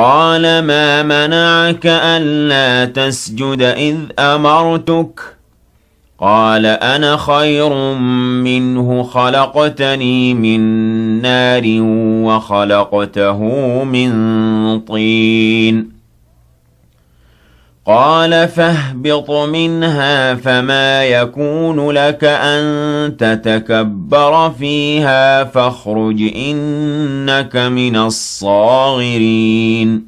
قال ما منعك ألا تسجد إذ أمرتك قال أنا خير منه خلقتني من نار وخلقته من طين قال فاهبط منها فما يكون لك أن تتكبر فيها فاخرج إنك من الصاغرين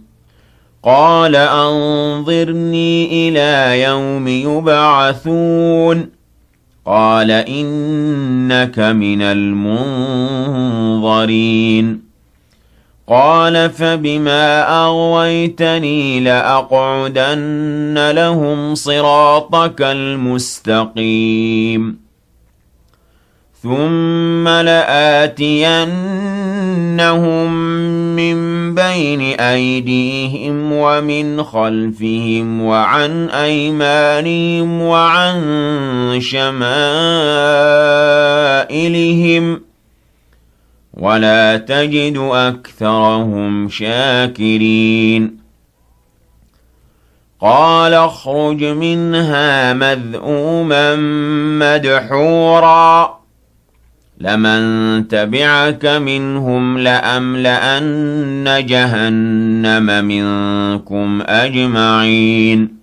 قال أنظرني إلى يوم يبعثون قال إنك من المنظرين قال فبما أغويتني لأقعدن لهم صراطك المستقيم ثم لآتينهم من بين أيديهم ومن خلفهم وعن أيمانهم وعن شمائلهم ۖ ولا تجد أكثرهم شاكرين قال اخرج منها مذءوما مدحورا لمن تبعك منهم لأملأن جهنم منكم أجمعين